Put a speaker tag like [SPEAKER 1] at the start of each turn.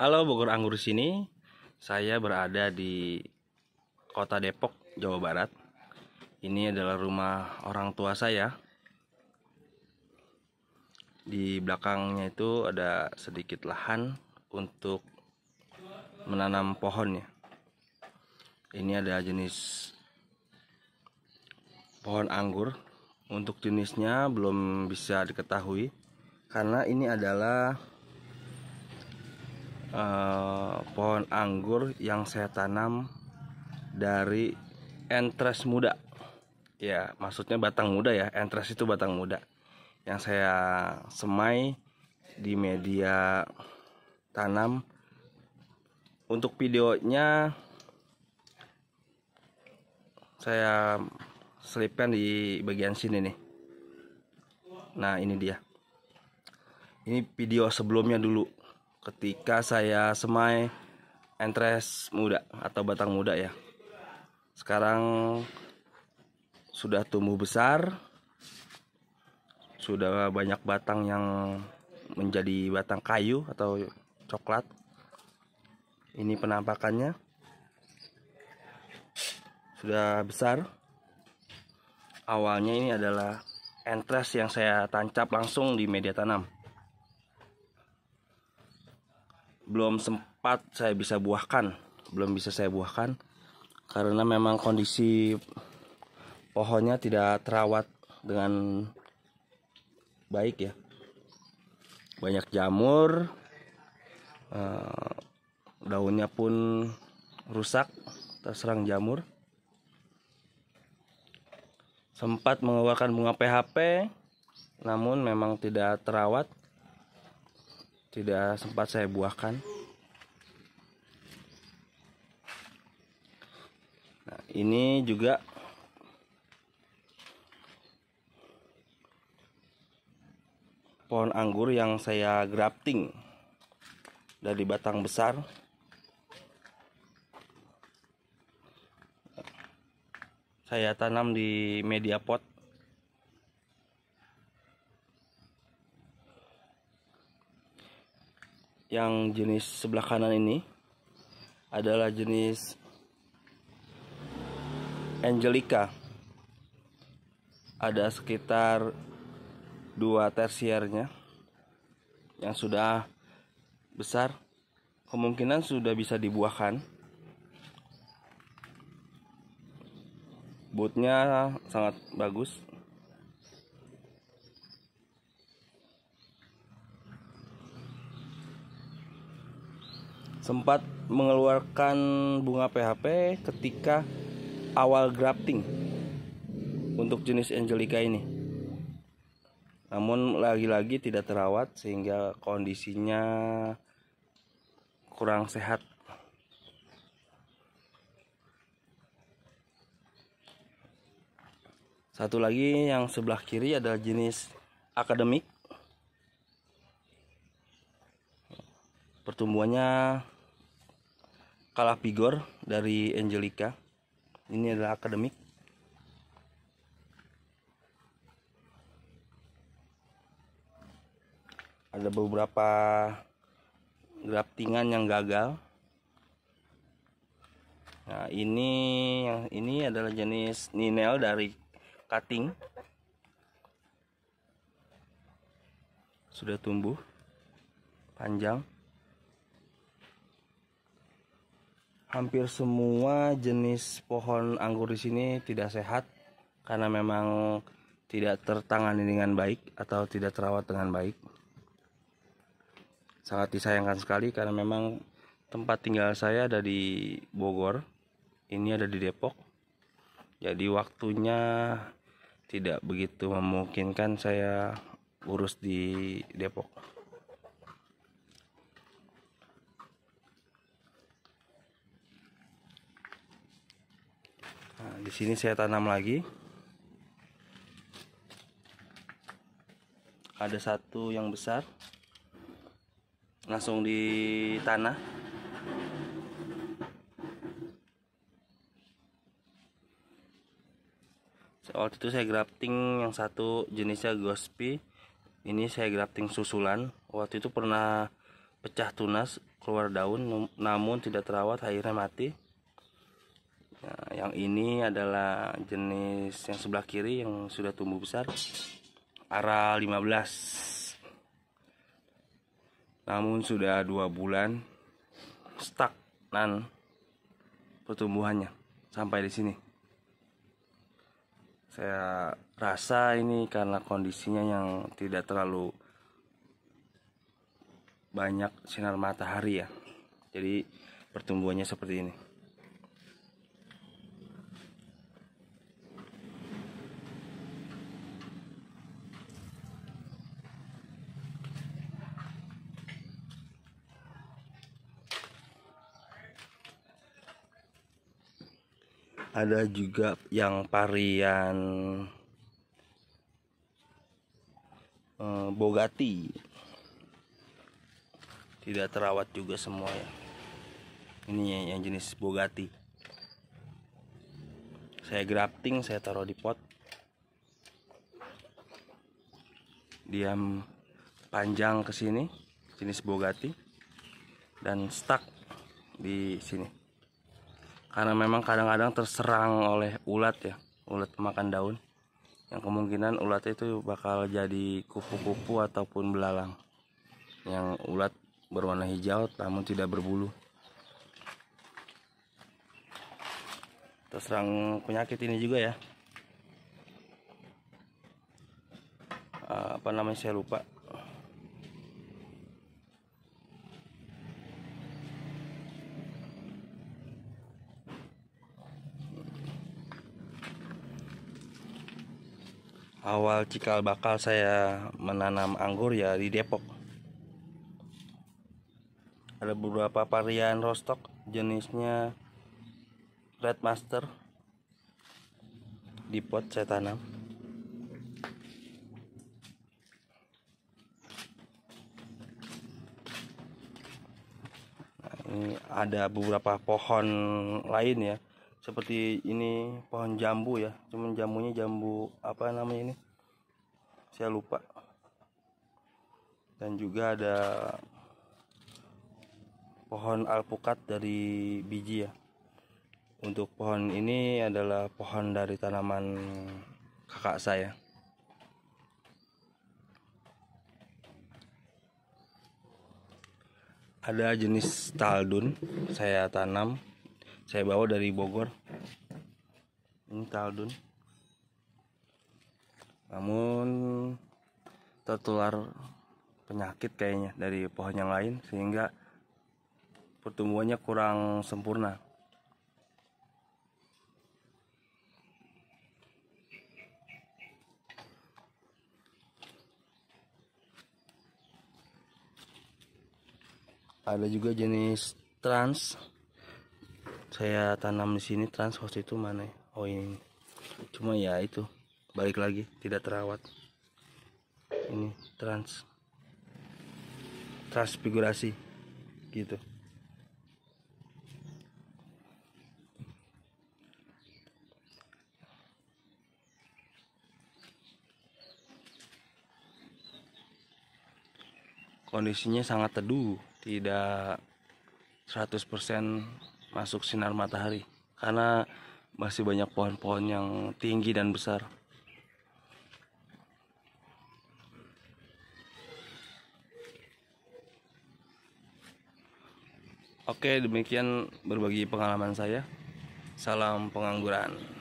[SPEAKER 1] Halo Bogor Anggur sini. Saya berada di Kota Depok, Jawa Barat. Ini adalah rumah orang tua saya. Di belakangnya itu ada sedikit lahan untuk menanam pohonnya. Ini ada jenis pohon anggur. Untuk jenisnya belum bisa diketahui karena ini adalah Eh, pohon anggur yang saya tanam dari entres muda ya maksudnya batang muda ya entres itu batang muda yang saya semai di media tanam untuk videonya saya selipkan di bagian sini nih nah ini dia ini video sebelumnya dulu ketika saya semai entres muda atau batang muda ya sekarang sudah tumbuh besar sudah banyak batang yang menjadi batang kayu atau coklat ini penampakannya sudah besar awalnya ini adalah entres yang saya tancap langsung di media tanam belum sempat saya bisa buahkan belum bisa saya buahkan karena memang kondisi pohonnya tidak terawat dengan baik ya banyak jamur eh, daunnya pun rusak terserang jamur sempat mengeluarkan bunga PHP namun memang tidak terawat tidak sempat saya buahkan nah ini juga pohon anggur yang saya grafting dari batang besar saya tanam di media pot yang jenis sebelah kanan ini adalah jenis Angelica ada sekitar dua tersiernya yang sudah besar kemungkinan sudah bisa dibuahkan bootnya sangat bagus sempat mengeluarkan bunga PHP ketika awal grafting untuk jenis Angelica ini. Namun lagi-lagi tidak terawat sehingga kondisinya kurang sehat. Satu lagi yang sebelah kiri adalah jenis akademik. Pertumbuhannya kalah Vigor dari Angelica. Ini adalah akademik. Ada beberapa graftingan yang gagal. Nah, ini yang ini adalah jenis Ninel dari cutting. Sudah tumbuh panjang. hampir semua jenis pohon anggur di sini tidak sehat karena memang tidak tertangani dengan baik atau tidak terawat dengan baik. Sangat disayangkan sekali karena memang tempat tinggal saya ada di Bogor, ini ada di Depok. Jadi waktunya tidak begitu memungkinkan saya urus di Depok. di sini saya tanam lagi ada satu yang besar langsung di tanah waktu itu saya grafting yang satu jenisnya gospi ini saya grafting susulan waktu itu pernah pecah tunas keluar daun namun tidak terawat akhirnya mati Nah, yang ini adalah jenis yang sebelah kiri yang sudah tumbuh besar. aral 15. Namun sudah dua bulan stagnan pertumbuhannya sampai di sini. Saya rasa ini karena kondisinya yang tidak terlalu banyak sinar matahari ya. Jadi pertumbuhannya seperti ini. ada juga yang varian eh, Bogati tidak terawat juga semua ya ini ya, yang jenis Bogati saya grafting saya taruh di pot diam panjang ke sini jenis Bogati dan stuck di sini karena memang kadang-kadang terserang oleh ulat ya ulat pemakan daun yang kemungkinan ulat itu bakal jadi kupu-kupu ataupun belalang yang ulat berwarna hijau namun tidak berbulu terserang penyakit ini juga ya ah, apa namanya saya lupa awal cikal bakal saya menanam anggur ya di Depok ada beberapa varian rostok jenisnya Red Master di pot saya tanam nah, ini ada beberapa pohon lain ya seperti ini pohon jambu ya cuman jambunya jambu apa namanya ini saya lupa dan juga ada pohon alpukat dari biji ya untuk pohon ini adalah pohon dari tanaman kakak saya ada jenis taldun saya tanam saya bawa dari Bogor ini hmm, kaldun namun tertular penyakit kayaknya dari pohon yang lain sehingga pertumbuhannya kurang sempurna ada juga jenis trans saya tanam di sini transhost itu mana oh ini cuma ya itu balik lagi tidak terawat ini trans transfigurasi gitu kondisinya sangat teduh tidak 100% masuk sinar matahari karena masih banyak pohon-pohon yang tinggi dan besar. Oke, demikian berbagi pengalaman saya. Salam pengangguran.